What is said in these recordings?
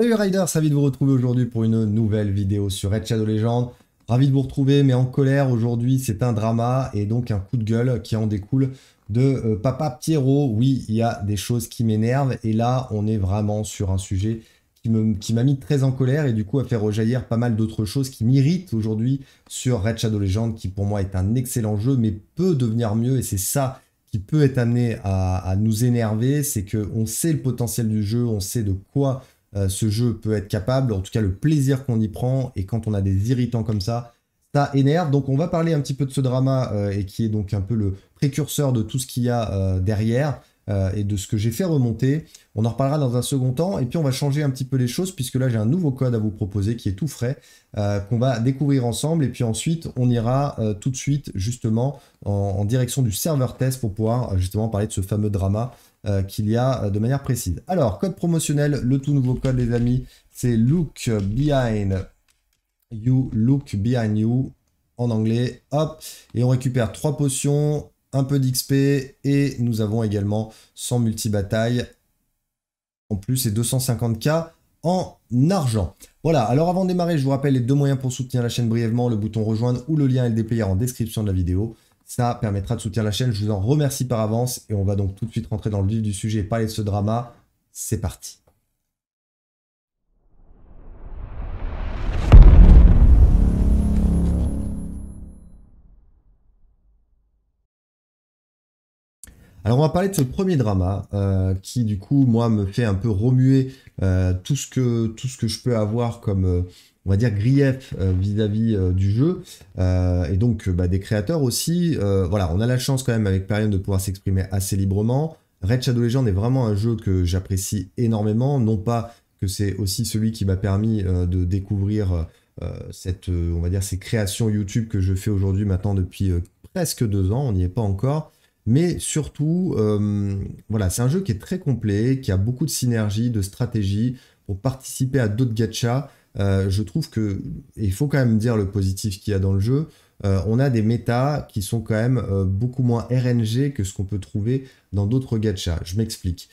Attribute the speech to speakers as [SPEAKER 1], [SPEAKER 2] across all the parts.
[SPEAKER 1] Salut Riders, ravi de vous retrouver aujourd'hui pour une nouvelle vidéo sur Red Shadow Legends. Ravi de vous retrouver, mais en colère aujourd'hui, c'est un drama et donc un coup de gueule qui en découle de euh, Papa Pierrot. Oui, il y a des choses qui m'énervent et là, on est vraiment sur un sujet qui m'a mis très en colère et du coup à faire rejaillir pas mal d'autres choses qui m'irritent aujourd'hui sur Red Shadow Legends, qui pour moi est un excellent jeu, mais peut devenir mieux et c'est ça qui peut être amené à, à nous énerver, c'est qu'on sait le potentiel du jeu, on sait de quoi euh, ce jeu peut être capable, en tout cas le plaisir qu'on y prend, et quand on a des irritants comme ça, ça énerve. Donc on va parler un petit peu de ce drama, euh, et qui est donc un peu le précurseur de tout ce qu'il y a euh, derrière, et de ce que j'ai fait remonter. On en reparlera dans un second temps, et puis on va changer un petit peu les choses, puisque là j'ai un nouveau code à vous proposer qui est tout frais, qu'on va découvrir ensemble, et puis ensuite on ira tout de suite justement en direction du serveur test pour pouvoir justement parler de ce fameux drama. Euh, qu'il y a euh, de manière précise. Alors, code promotionnel, le tout nouveau code, les amis, c'est look behind you, look behind you en anglais. Hop, et on récupère trois potions, un peu d'XP et nous avons également 100 multi-batailles en plus c'est 250k en argent. Voilà, alors avant de démarrer, je vous rappelle les deux moyens pour soutenir la chaîne brièvement, le bouton rejoindre ou le lien LDPR en description de la vidéo. Ça permettra de soutenir la chaîne. Je vous en remercie par avance et on va donc tout de suite rentrer dans le vif du sujet et parler de ce drama. C'est parti. Alors on va parler de ce premier drama euh, qui du coup moi me fait un peu remuer euh, tout ce que tout ce que je peux avoir comme euh, on va dire grief euh, vis-à-vis euh, du jeu euh, et donc bah, des créateurs aussi. voilà, on a la chance quand même avec Perion de pouvoir s'exprimer assez librement. Red Shadow Legend est vraiment un jeu que j'apprécie énormément, non pas que c'est aussi celui qui m'a permis de découvrir cette, on va dire, ces créations YouTube que je fais aujourd'hui maintenant depuis presque deux ans, on n'y est pas encore. Mais surtout, voilà, c'est un jeu qui est très complet, qui a beaucoup de synergie, de stratégie pour participer à d'autres gachas. Euh, je trouve que il faut quand même dire le positif qu'il y a dans le jeu. Euh, on a des méta qui sont quand même euh, beaucoup moins RNG que ce qu'on peut trouver dans d'autres gachas. Je m'explique.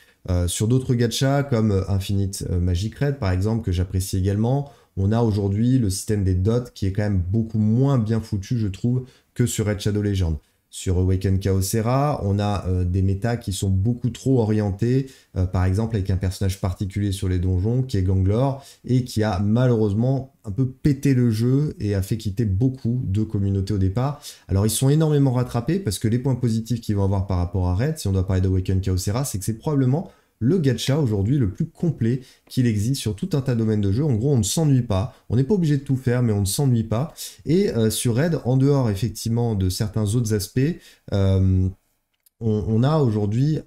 [SPEAKER 1] sur d'autres gachas comme Infinite Magic Red par exemple que j'apprécie également, on a aujourd'hui le système des dots qui est quand même beaucoup moins bien foutu je trouve que sur Red Shadow Legend sur Awaken Chaosera. On a euh, des méta qui sont beaucoup trop orientés, euh, par exemple avec un personnage particulier sur les donjons qui est Ganglore et qui a malheureusement un peu pété le jeu et a fait quitter beaucoup de communautés au départ. Alors ils sont énormément rattrapés parce que les points positifs qu'ils vont avoir par rapport à Red, si on doit parler d'Awaken Chaosera, c'est que c'est probablement le gacha aujourd'hui le plus complet qu'il existe sur tout un tas de domaines de jeu. En gros, on ne s'ennuie pas, on n'est pas obligé de tout faire, mais on ne s'ennuie pas. Et euh, sur Raid, en dehors effectivement de certains autres aspects, euh, on, a aujourd'hui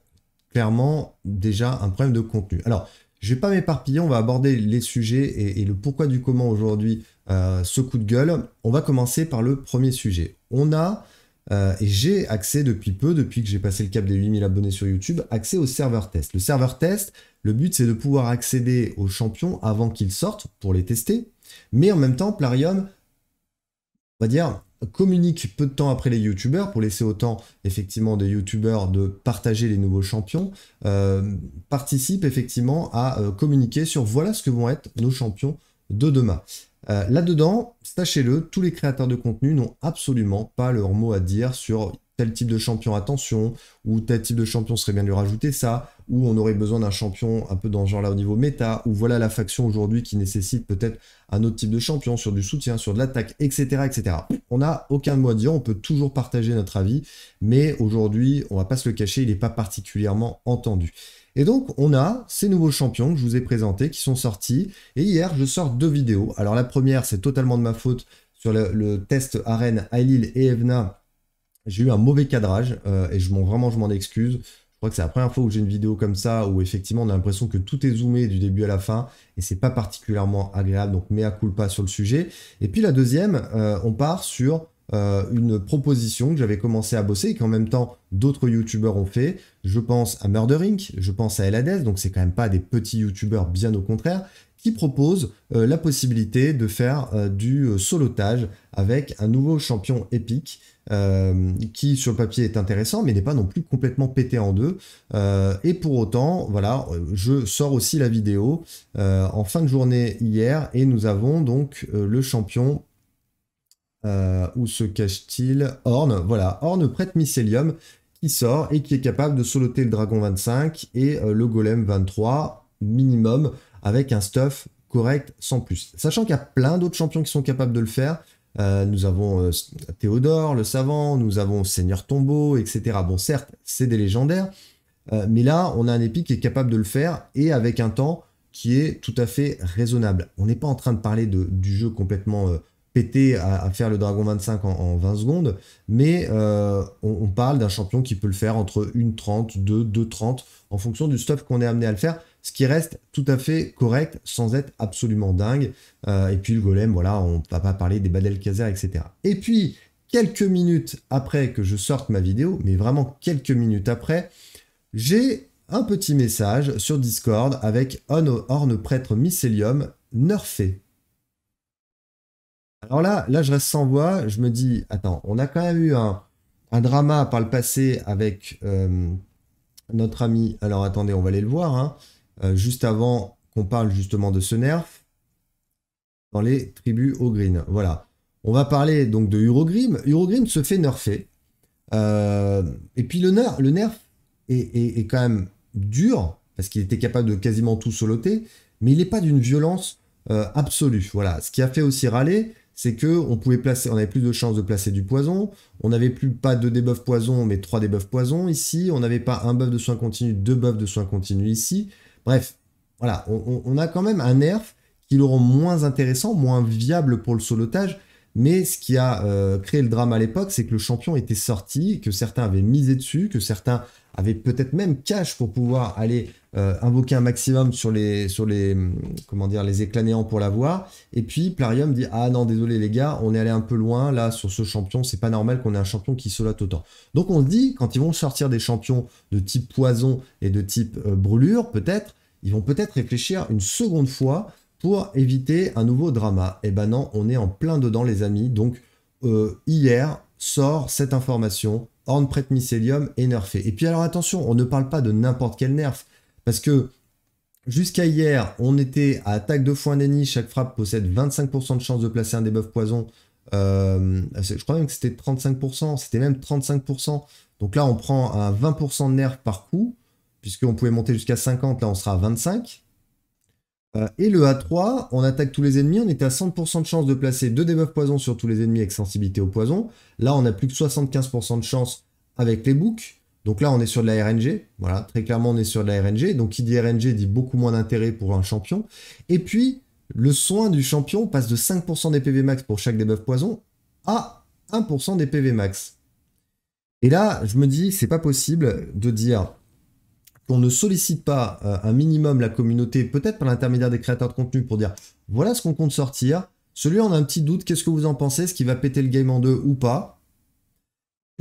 [SPEAKER 1] clairement déjà un problème de contenu. Alors, je vais pas m'éparpiller, on va aborder les sujets et, le pourquoi du comment aujourd'hui euh, ce coup de gueule. On va commencer par le premier sujet. On a euh, et j'ai accès depuis peu, depuis que j'ai passé le cap des 8000 abonnés sur YouTube, accès au serveur test. Le serveur test, le but c'est de pouvoir accéder aux champions avant qu'ils sortent pour les tester. Mais en même temps, Plarium, on va dire, communique peu de temps après les youtubeurs pour laisser autant effectivement des youtubeurs de partager les nouveaux champions euh, participe effectivement à euh, communiquer sur voilà ce que vont être nos champions de demain. Euh, là-dedans, sachez-le, tous les créateurs de contenu n'ont absolument pas leur mot à dire sur tel type de champion, attention, ou tel type de champion serait bien de lui rajouter ça, ou on aurait besoin d'un champion un peu dans ce genre-là au niveau méta, ou voilà la faction aujourd'hui qui nécessite peut-être un autre type de champion sur du soutien, sur de l'attaque, etc., etc. On n'a aucun mot à dire, on peut toujours partager notre avis, mais aujourd'hui, on ne va pas se le cacher, il n'est pas particulièrement entendu. Et donc, on a ces nouveaux champions que je vous ai présentés qui sont sortis. Et hier, je sors deux vidéos. Alors, la première, c'est totalement de ma faute sur le, test arène Ailil et Evna. J'ai eu un mauvais cadrage euh, et je m'en vraiment je m'en excuse. Je crois que c'est la première fois où j'ai une vidéo comme ça où effectivement on a l'impression que tout est zoomé du début à la fin et c'est pas particulièrement agréable donc mea culpa sur le sujet. Et puis la deuxième, euh, on part sur euh, une proposition que j'avais commencé à bosser et qu'en même temps d'autres youtubeurs ont fait. Je pense à Murder Inc., je pense à Elades. donc c'est quand même pas des petits youtubeurs, bien au contraire, qui proposent euh, la possibilité de faire euh, du solotage avec un nouveau champion épique. qui sur le papier est intéressant mais n'est pas non plus complètement pété en deux et pour autant voilà je sors aussi la vidéo en fin de journée hier et nous avons donc le champion euh, où se cache-t-il Horn, voilà, Horn prête Mycélium qui sort et qui est capable de soloter le Dragon 25 et euh, le Golem 23 minimum avec un stuff correct sans plus. Sachant qu'il y a plein d'autres champions qui sont capables de le faire. Euh, nous avons Théodore, le savant, nous avons Seigneur Tombeau, etc. Bon, certes, c'est des légendaires, mais là, on a un épique qui est capable de le faire et avec un temps qui est tout à fait raisonnable. On n'est pas en train de parler du jeu complètement péter à, faire le Dragon 25 en, 20 secondes, mais euh, on, parle d'un champion qui peut le faire entre 1.30, 2, 2.30, en fonction du stuff qu'on est amené à le faire, ce qui reste tout à fait correct sans être absolument dingue. Euh, et puis le golem, voilà, on ne va pas parler des badel caser, etc. Et puis, quelques minutes après que je sorte ma vidéo, mais vraiment quelques minutes après, j'ai un petit message sur Discord avec Horn Prêtre Mycelium nerfé. Alors là, là, je reste sans voix. Je me dis, attends, on a quand même eu un, un drama par le passé avec euh, notre ami. Alors attendez, on va aller le voir. Hein. Euh, juste avant qu'on parle justement de ce nerf dans les tribus au green. Voilà. On va parler donc de Urogrim. Urogrim se fait nerfer. Euh, et puis le nerf, est, quand même dur parce qu'il était capable de quasiment tout soloter, mais il n'est pas d'une violence absolue. Voilà. Ce qui a fait aussi râler, c'est que on pouvait placer, on avait plus de chances de placer du poison. On n'avait plus pas deux debuffs poison, mais trois debuffs poison ici. On n'avait pas un buff de soin continu, deux buffs de soins continu ici. Bref, voilà, on, a quand même un nerf qui le rend moins intéressant, moins viable pour le solotage. Mais ce qui a euh, créé le drame à l'époque, c'est que le champion était sorti, que certains avaient misé dessus, que certains avaient peut-être même cash pour pouvoir aller euh, invoquer un maximum sur les, sur les, hum, comment dire, les éclanéants pour l'avoir. Et puis Plarium dit ah non désolé les gars, on est allé un peu loin là sur ce champion, c'est pas normal qu'on ait un champion qui solate autant. Donc on se dit quand ils vont sortir des champions de type poison et de type euh, brûlure peut-être, ils vont peut-être réfléchir une seconde fois pour éviter un nouveau drama. Et eh ben non, on est en plein dedans les amis. Donc euh, hier sort cette information. Horn prête mycélium et nerfé. Et puis alors attention, on ne parle pas de n'importe quel nerf parce que jusqu'à hier, on était à attaque de foin ennemi, chaque frappe possède 25% de chance de placer un debuff poison. Euh, je crois même que c'était 35%, c'était même 35%. Donc là, on prend un 20% de nerf par coup, puisqu'on pouvait monter jusqu'à 50, là on sera à 25. Euh, et le A3, on attaque tous les ennemis, on était à 100% de chance de placer 2 debuffs poison sur tous les ennemis avec sensibilité au poison. Là, on a plus que 75% de chance avec les boucs. Donc là, on est sur de la RNG. Voilà, très clairement, on est sur de la RNG. Donc qui dit RNG dit beaucoup moins d'intérêt pour un champion. Et puis, le soin du champion passe de 5% des PV max pour chaque débuff poison à 1% des PV max. Et là, je me dis, c'est pas possible de dire qu'on ne sollicite pas euh, un minimum la communauté, peut-être par l'intermédiaire des créateurs de contenu, pour dire voilà ce qu'on compte sortir. Celui-là, on a un petit doute, qu'est-ce que vous en pensez Est-ce qu'il va péter le game en deux ou pas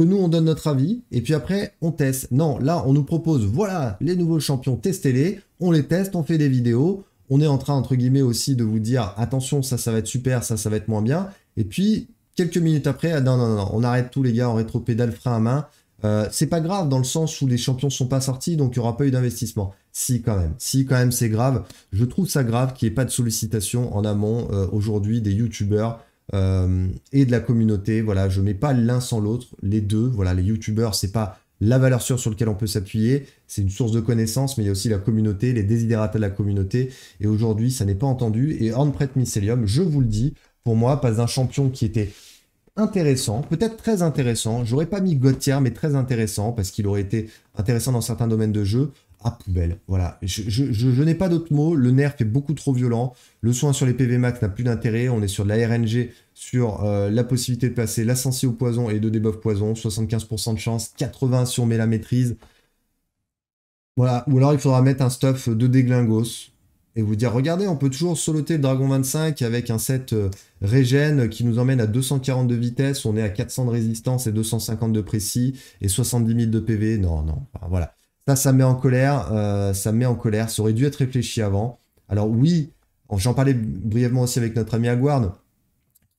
[SPEAKER 1] nous on donne notre avis, et puis après on teste. Non, là on nous propose, voilà les nouveaux champions, testez-les, on les teste, on fait des vidéos, on est en train entre guillemets aussi de vous dire, attention, ça ça va être super, ça ça va être moins bien, et puis quelques minutes après, ah, non, non, non, on arrête tout les gars, on rétro pédale frein à main, euh, c'est pas grave dans le sens où les champions sont pas sortis, donc il n'y aura pas eu d'investissement. Si quand même, si quand même c'est grave, je trouve ça grave qu'il n'y ait pas de sollicitation en amont euh, aujourd'hui des youtubeurs euh, et de la communauté. Voilà, je mets pas l'un sans l'autre, les deux. Voilà, les youtubeurs, c'est pas la valeur sûre sur laquelle on peut s'appuyer, c'est une source de connaissances, mais il y a aussi la communauté, les désidérata de la communauté. Et aujourd'hui, ça n'est pas entendu. Et Hornpret Mycelium, je vous le dis, pour moi, pas un champion qui était intéressant, peut-être très intéressant. J'aurais pas mis Gauthier, mais très intéressant, parce qu'il aurait été intéressant dans certains domaines de jeu, ah, poubelle. Voilà, je, n'ai pas d'autre mots. Le nerf est beaucoup trop violent. Le soin sur les PV max n'a plus d'intérêt. On est sur de la RNG, sur euh, la possibilité de passer l'ascension au poison et de debuff poison. 75% de chance, 80 si on met la maîtrise. Voilà, ou alors il faudra mettre un stuff de déglingos et vous dire regardez, on peut toujours soloter le Dragon 25 avec un set euh, régène qui nous emmène à 240 de vitesse, on est à 400 de résistance et 250 de précis et 70 000 de PV. Non, non, voilà. Ça, ça met en colère. Euh, ça met en colère. Ça aurait dû être réfléchi avant. Alors oui, j'en parlais brièvement aussi avec notre ami Aguard.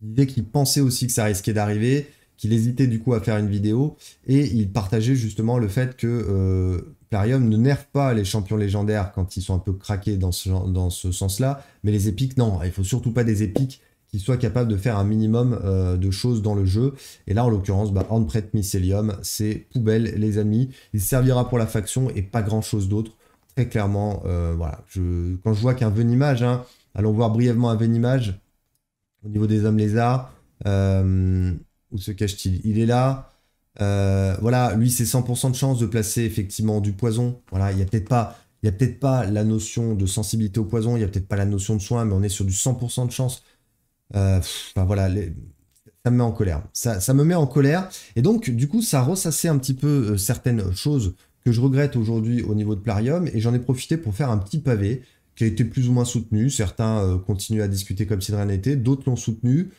[SPEAKER 1] L'idée qu'il pensait aussi que ça risquait d'arriver, qu'il hésitait du coup à faire une vidéo, et il partageait justement le fait que euh, Perium ne nerve pas les champions légendaires quand ils sont un peu craqués dans ce, dans ce sens-là, mais les épiques, non, il faut surtout pas des épiques qu'il soit capable de faire un minimum euh, de choses dans le jeu. Et là, en l'occurrence, bah, prête Mycelium, c'est poubelle, les amis. Il servira pour la faction et pas grand-chose d'autre. Très clairement, euh, voilà. Je, quand je vois qu'un venimage, hein, allons voir brièvement un venimage au niveau des hommes lézards. Euh, où se cache-t-il Il est là. voilà, lui, c'est 100% de chance de placer effectivement du poison. Voilà, il y a peut-être pas il n'y a peut-être pas la notion de sensibilité au poison, il n'y a peut-être pas la notion de soin, mais on est sur du 100% de chance euh, enfin voilà, les, ça me met en colère. Ça, ça, me met en colère. Et donc, du coup, ça ressassait un petit peu euh, certaines choses que je regrette aujourd'hui au niveau de Plarium. Et j'en ai profité pour faire un petit pavé qui a été plus ou moins soutenu. Certains euh, continuent à discuter comme si de rien n'était, d'autres l'ont soutenu.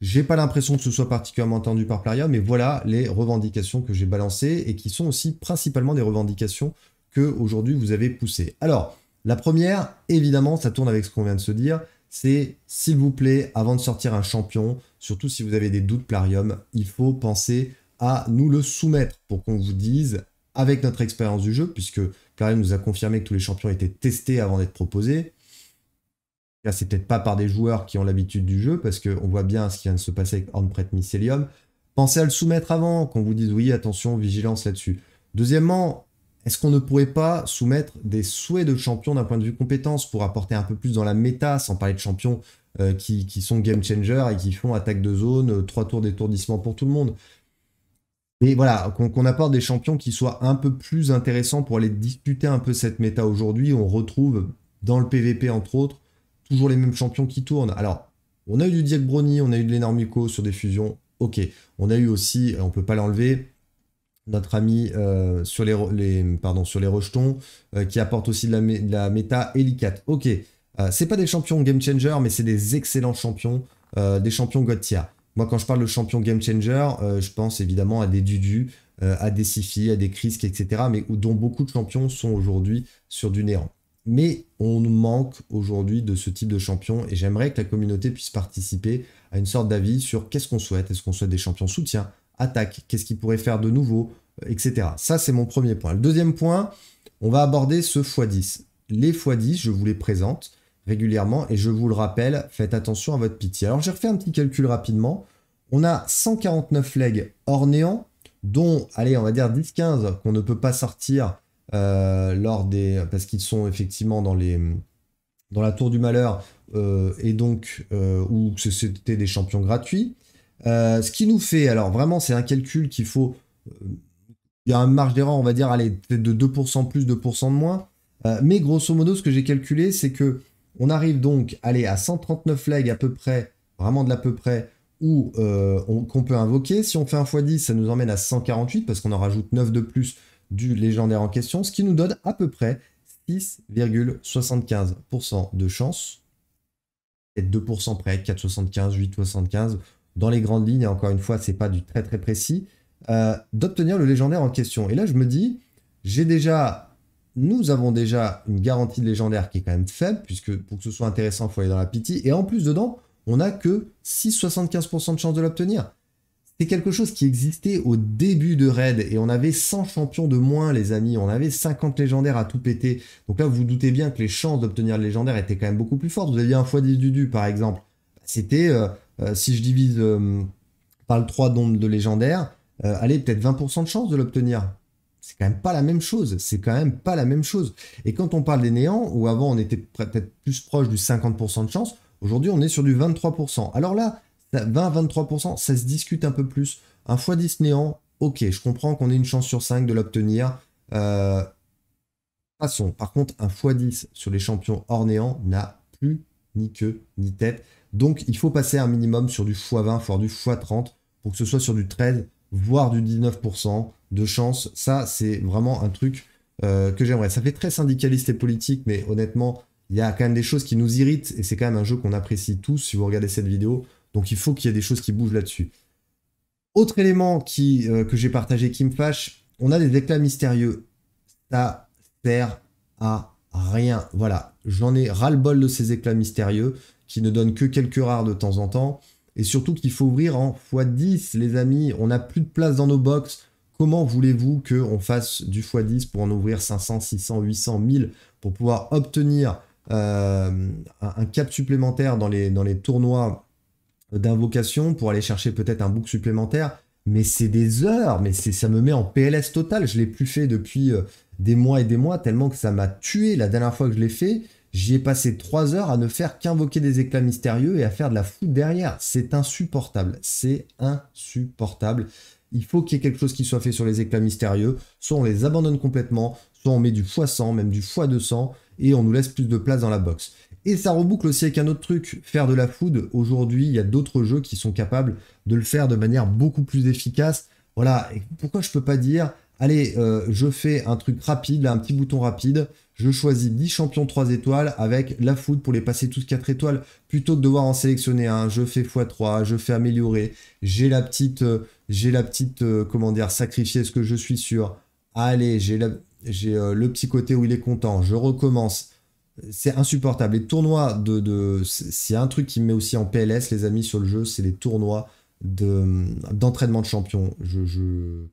[SPEAKER 1] J'ai pas l'impression que ce soit particulièrement entendu par Plarium, mais voilà les revendications que j'ai balancées et qui sont aussi principalement des revendications que aujourd'hui vous avez poussées. Alors, la première, évidemment, ça tourne avec ce qu'on vient de se dire, c'est s'il vous plaît, avant de sortir un champion, surtout si vous avez des doutes Plarium, il faut penser à nous le soumettre pour qu'on vous dise, avec notre expérience du jeu, puisque Plarium nous a confirmé que tous les champions étaient testés avant d'être proposés. Là, c'est peut-être pas par des joueurs qui ont l'habitude du jeu, parce qu'on voit bien ce qui vient de se passer avec Hornpret Mycelium. Pensez à le soumettre avant, qu'on vous dise oui, attention, vigilance là-dessus. Deuxièmement, est-ce qu'on ne pourrait pas soumettre des souhaits de champions d'un point de vue compétence pour apporter un peu plus dans la méta, sans parler de champions euh, qui, sont game changers et qui font attaque de zone, euh, trois tours d'étourdissement pour tout le monde et voilà, qu'on apporte des champions qui soient un peu plus intéressants pour aller disputer un peu cette méta aujourd'hui. On retrouve dans le PVP, entre autres, toujours les mêmes champions qui tournent. Alors, on a eu du Diac on a eu de l'énormico sur des fusions. Ok, on a eu aussi, on ne peut pas l'enlever, notre ami euh, sur, les, pardon, sur les rejetons, euh, qui apporte aussi de la, la méta, Elicat. Ok, euh, c'est pas des champions game changer, mais c'est des excellents champions, des champions God Moi, quand je parle de champions game changer, je pense évidemment à des Dudu, à des Sifi, à des Krisk, etc., mais dont beaucoup de champions sont aujourd'hui sur du néant. Mais on nous manque aujourd'hui de ce type de champion et j'aimerais que la communauté puisse participer à une sorte d'avis sur qu'est-ce qu'on souhaite. Est-ce qu'on souhaite des champions soutien attaque, qu'est-ce qu'il pourrait faire de nouveau, euh, etc. Ça, c'est mon premier point. Le deuxième point, on va aborder ce x10. Les x10, je vous les présente régulièrement et je vous le rappelle, faites attention à votre pitié. Alors, j'ai refait un petit calcul rapidement. On a 149 legs hors néant, dont, allez, on va dire 10-15 qu'on ne peut pas sortir euh, lors des... parce qu'ils sont effectivement dans les dans la tour du malheur euh, et donc ou où c'était des champions gratuits. Euh, ce qui nous fait, alors vraiment, c'est un calcul qu'il faut. Euh, il y a une marge d'erreur, on va dire, allez, de 2% plus, 2% de moins. Euh, mais grosso modo, ce que j'ai calculé, c'est que on arrive donc, allez, à 139 legs à peu près, vraiment de l'à peu près, où qu'on peut invoquer. Si on fait 1 x 10, ça nous emmène à 148 parce qu'on en rajoute 9 de plus du légendaire en question, ce qui nous donne à peu près 6,75% de chance. peut 2% près, 4,75, 8,75 dans les grandes lignes, et encore une fois, c'est pas du très très précis, euh, d'obtenir le légendaire en question. Et là, je me dis, j'ai déjà, nous avons déjà une garantie de légendaire qui est quand même faible, puisque pour que ce soit intéressant, il faut aller dans la pitié, Et en plus, dedans, on n'a que 6-75% de chances de l'obtenir. C'est quelque chose qui existait au début de Raid et on avait 100 champions de moins, les amis. On avait 50 légendaires à tout péter. Donc là, vous vous doutez bien que les chances d'obtenir le légendaire étaient quand même beaucoup plus fortes. Vous aviez un fois 10 Dudu, par exemple. C'était euh, euh, si je divise euh, par le 3 de de légendaire, euh, allez, peut-être 20% de chance de l'obtenir. C'est quand même pas la même chose. C'est quand même pas la même chose. Et quand on parle des néants, où avant on était peut-être plus proche du 50% de chance, aujourd'hui on est sur du 23%. Alors là, 20-23%, ça se discute un peu plus. Un x 10 néant, ok, je comprends qu'on ait une chance sur 5 de l'obtenir. Euh, passons. Par contre, un x 10 sur les champions hors néant n'a plus ni queue ni tête. Donc il faut passer un minimum sur du x20, voire du x30 pour que ce soit sur du 13, voire du 19% de chance. Ça, c'est vraiment un truc euh, que j'aimerais. Ça fait très syndicaliste et politique, mais honnêtement, il y a quand même des choses qui nous irritent et c'est quand même un jeu qu'on apprécie tous si vous regardez cette vidéo. Donc il faut qu'il y ait des choses qui bougent là-dessus. Autre élément qui, euh, que j'ai partagé qui me fâche, on a des éclats mystérieux. Ça sert à rien. Voilà, j'en ai ras-le-bol de ces éclats mystérieux qui ne donne que quelques rares de temps en temps. Et surtout qu'il faut ouvrir en x10, les amis. On n'a plus de place dans nos box. Comment voulez-vous qu'on fasse du x10 pour en ouvrir 500, 600, 800, 1000 pour pouvoir obtenir euh, un cap supplémentaire dans les, dans les tournois d'invocation pour aller chercher peut-être un book supplémentaire mais c'est des heures, mais ça me met en PLS total. Je l'ai plus fait depuis euh, des mois et des mois tellement que ça m'a tué la dernière fois que je l'ai fait. J'y ai passé trois heures à ne faire qu'invoquer des éclats mystérieux et à faire de la foudre derrière. C'est insupportable. C'est insupportable. Il faut qu'il y ait quelque chose qui soit fait sur les éclats mystérieux. Soit on les abandonne complètement, soit on met du x100, même du x200, et on nous laisse plus de place dans la box. Et ça reboucle aussi avec un autre truc, faire de la food. Aujourd'hui, il y a d'autres jeux qui sont capables de le faire de manière beaucoup plus efficace. Voilà, pourquoi je peux pas dire allez, euh, je fais un truc rapide, un petit bouton rapide, je choisis 10 champions 3 étoiles avec la foudre pour les passer toutes 4 étoiles. Plutôt que de devoir en sélectionner un, je fais x3, je fais améliorer, j'ai la petite, euh, j'ai la petite, euh, comment dire, sacrifier ce que je suis sûr. Allez, j'ai le petit côté où il est content, je recommence c'est insupportable. Les tournois de. c'est un truc qui me met aussi en PLS, les amis, sur le jeu, c'est les tournois d'entraînement de, d'entraînement de champions. Je, je,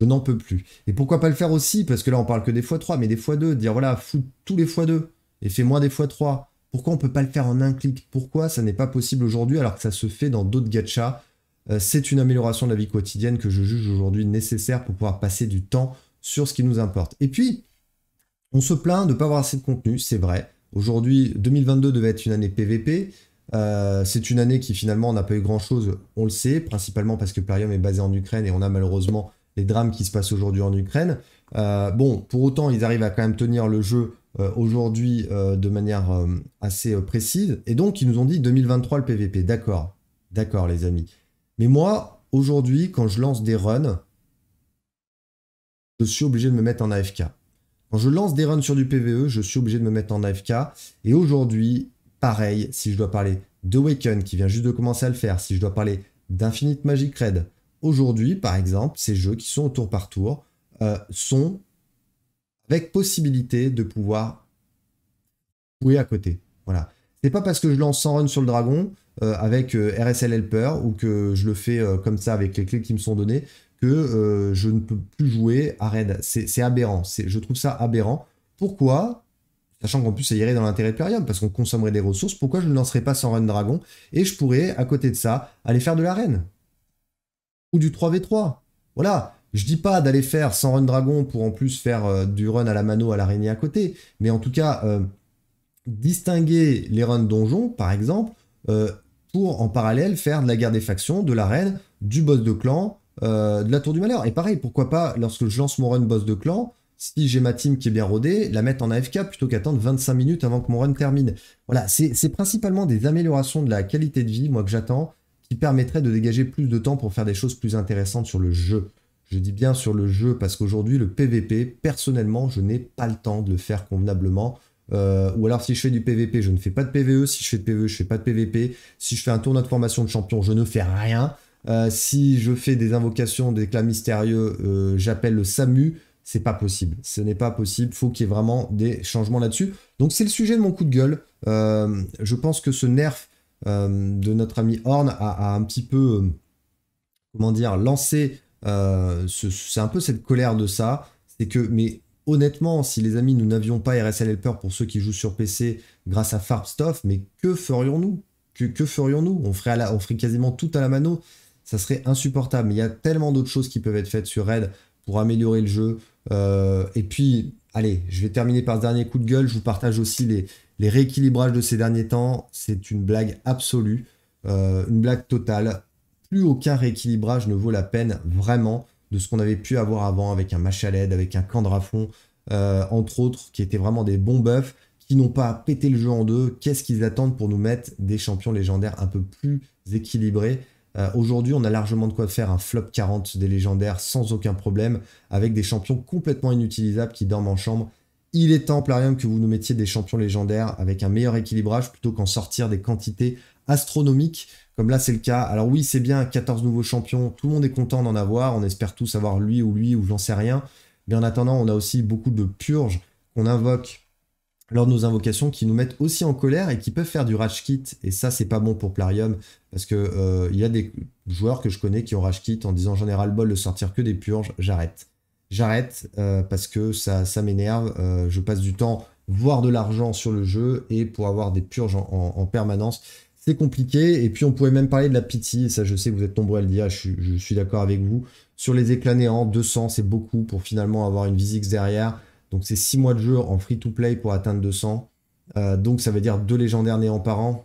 [SPEAKER 1] je n'en peux plus. Et pourquoi pas le faire aussi Parce que là, on parle que des fois 3, mais des fois 2. Dire voilà, fous tous les fois 2 et fais-moi des fois 3. Pourquoi on peut pas le faire en un clic Pourquoi ça n'est pas possible aujourd'hui alors que ça se fait dans d'autres gachas euh, C'est une amélioration de la vie quotidienne que je juge aujourd'hui nécessaire pour pouvoir passer du temps sur ce qui nous importe. Et puis, on se plaint de ne pas avoir assez de contenu, c'est vrai. Aujourd'hui, 2022 devait être une année PVP. Euh, c'est une année qui finalement on n'a pas eu grand chose, on le sait, principalement parce que Plarium est basé en Ukraine et on a malheureusement les drames qui se passent aujourd'hui en Ukraine. Euh, bon, pour autant, ils arrivent à quand même tenir le jeu euh, aujourd'hui euh, de manière assez précise. Et donc, ils nous ont dit 2023 le PVP. D'accord, d'accord, les amis. Mais moi, aujourd'hui, quand je lance des runs, je suis obligé de me mettre en AFK. Quand je lance des runs sur du PVE, je suis obligé de me mettre en AFK. Et aujourd'hui, pareil, si je dois parler de Waken qui vient juste de commencer à le faire, si je dois parler d'Infinite Magic Red, Aujourd'hui, par exemple, ces jeux qui sont au tour par tour euh, sont avec possibilité de pouvoir jouer à côté. Voilà. C'est pas parce que je lance 100 runs sur le dragon euh, avec euh, RSL Helper ou que je le fais comme ça avec les clés qui me sont données que je ne peux plus jouer à raid. C'est aberrant. Je trouve ça aberrant. Pourquoi sachant qu'en plus ça irait dans l'intérêt de Période parce qu'on consommerait des ressources, pourquoi je ne lancerais pas sans Run Dragon et je pourrais, à côté de ça, aller faire de l'arène ou du 3v3. Voilà. Je dis pas d'aller faire 100 run dragon pour en plus faire euh, du run à la mano à l'araignée à côté, mais en tout cas, euh, distinguer les runs donjon, par exemple, euh, pour en parallèle faire de la guerre des factions, de l'arène, du boss de clan, de la tour du malheur. Et pareil, pourquoi pas, lorsque je lance mon run boss de clan, si j'ai ma team qui est bien rodée, la mettre en AFK plutôt qu'attendre 25 minutes avant que mon run termine. Voilà, c'est principalement des améliorations de la qualité de vie, moi, que j'attends qui permettrait de dégager plus de temps pour faire des choses plus intéressantes sur le jeu. Je dis bien sur le jeu parce qu'aujourd'hui, le PVP, personnellement, je n'ai pas le temps de le faire convenablement. Euh, ou alors si je fais du PVP, je ne fais pas de PVE. Si je fais de PVE, je ne fais pas de PVP. Si je fais un tournoi de formation de champion, je ne fais rien. Euh, si je fais des invocations, des mystérieux, euh, j'appelle le SAMU. C'est pas possible. Ce n'est pas possible. Faut qu'il y ait vraiment des changements là-dessus. Donc c'est le sujet de mon coup de gueule. je pense que ce nerf euh, de notre ami Horn a, un petit peu, euh, comment dire, lancé, euh, c'est un peu cette colère de ça, c'est que, mais honnêtement, si les amis, nous n'avions pas RSL Helper pour ceux qui jouent sur PC grâce à Farbstuff, mais que ferions-nous que, que ferions-nous on, ferait on ferait quasiment tout à la mano. Ça serait insupportable. il y a tellement d'autres choses qui peuvent être faites sur Red pour améliorer le jeu. et puis, allez, je vais terminer par ce dernier coup de gueule. Je vous partage aussi les, les rééquilibrages de ces derniers temps, c'est une blague absolue, euh, une blague totale. Plus aucun rééquilibrage ne vaut la peine vraiment de ce qu'on avait pu avoir avant avec un Machaled, avec un Candrafon, euh, entre autres, qui étaient vraiment des bons buffs, qui n'ont pas pété le jeu en deux. Qu'est-ce qu'ils attendent pour nous mettre des champions légendaires un peu plus équilibrés euh, Aujourd'hui, on a largement de quoi faire un flop 40 des légendaires sans aucun problème, avec des champions complètement inutilisables qui dorment en chambre il est temps, Plarium, que vous nous mettiez des champions légendaires avec un meilleur équilibrage plutôt qu'en sortir des quantités astronomiques, comme là c'est le cas. Alors oui, c'est bien, 14 nouveaux champions, tout le monde est content d'en avoir, on espère tous avoir lui ou lui ou j'en sais rien. Mais en attendant, on a aussi beaucoup de purges qu'on invoque lors de nos invocations qui nous mettent aussi en colère et qui peuvent faire du rage kit. Et ça, c'est pas bon pour Plarium, parce que euh, il y a des joueurs que je connais qui ont rage kit en disant j'en ai le bol de sortir que des purges, j'arrête j'arrête euh, parce que ça, ça m'énerve. Euh, je passe du temps, voire de l'argent sur le jeu et pour avoir des purges en, permanence. C'est compliqué. Et puis on pourrait même parler de la pitié. Ça, je sais que vous êtes tombé à le dire. Je, suis, d'accord avec vous. Sur les éclats néants, 200, c'est beaucoup pour finalement avoir une visix derrière. Donc c'est 6 mois de jeu en free to play pour atteindre 200. Euh, donc ça veut dire deux légendaires néants par an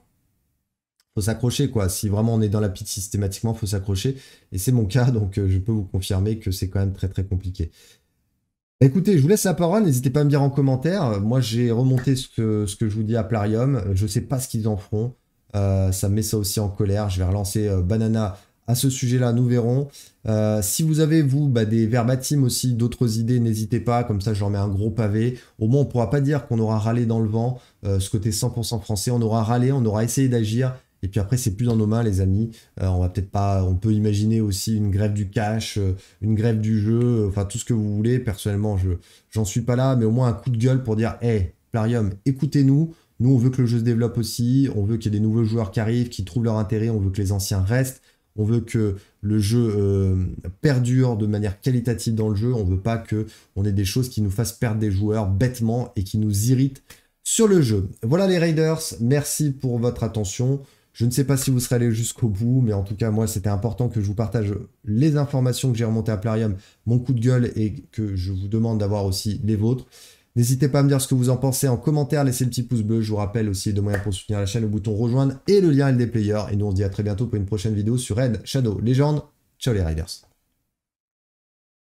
[SPEAKER 1] faut s'accrocher quoi. Si vraiment on est dans la pite systématiquement, faut s'accrocher. Et c'est mon cas, donc euh, je peux vous confirmer que c'est quand même très très compliqué. Bah, écoutez, je vous laisse la parole, n'hésitez pas à me dire en commentaire. Moi j'ai remonté ce que, ce que je vous dis à Plarium, je sais pas ce qu'ils en feront. Euh, ça me met ça aussi en colère. Je vais relancer euh, Banana à ce sujet-là, nous verrons. si vous avez, vous, bah, des verbatim aussi, d'autres idées, n'hésitez pas, comme ça j'en mets un gros pavé. Au moins, on pourra pas dire qu'on aura râlé dans le vent, ce côté 100% français, on aura râlé, on aura essayé d'agir, et puis après, c'est plus dans nos mains, les amis. Euh, on va peut-être pas. On peut imaginer aussi une grève du cash, euh, une grève du jeu, euh, enfin tout ce que vous voulez. Personnellement, je j'en suis pas là, mais au moins un coup de gueule pour dire, hey, Plarium, écoutez-nous. Nous, on veut que le jeu se développe aussi. On veut qu'il y ait des nouveaux joueurs qui arrivent, qui trouvent leur intérêt. On veut que les anciens restent. On veut que le jeu perdure de manière qualitative dans le jeu. On veut pas qu'on ait des choses qui nous fassent perdre des joueurs bêtement et qui nous irritent sur le jeu. Voilà les Raiders. Merci pour votre attention. Je ne sais pas si vous serez allé jusqu'au bout, mais en tout cas, moi, c'était important que je vous partage les informations que j'ai remontées à Plarium, mon coup de gueule et que je vous demande d'avoir aussi les vôtres. N'hésitez pas à me dire ce que vous en pensez en commentaire, laissez le petit pouce bleu. Je vous rappelle aussi les deux moyens pour soutenir la chaîne, le bouton rejoindre et le lien LD Player. Et nous, on se dit à très bientôt pour une prochaine vidéo sur Red Shadow Légende. Ciao les Riders.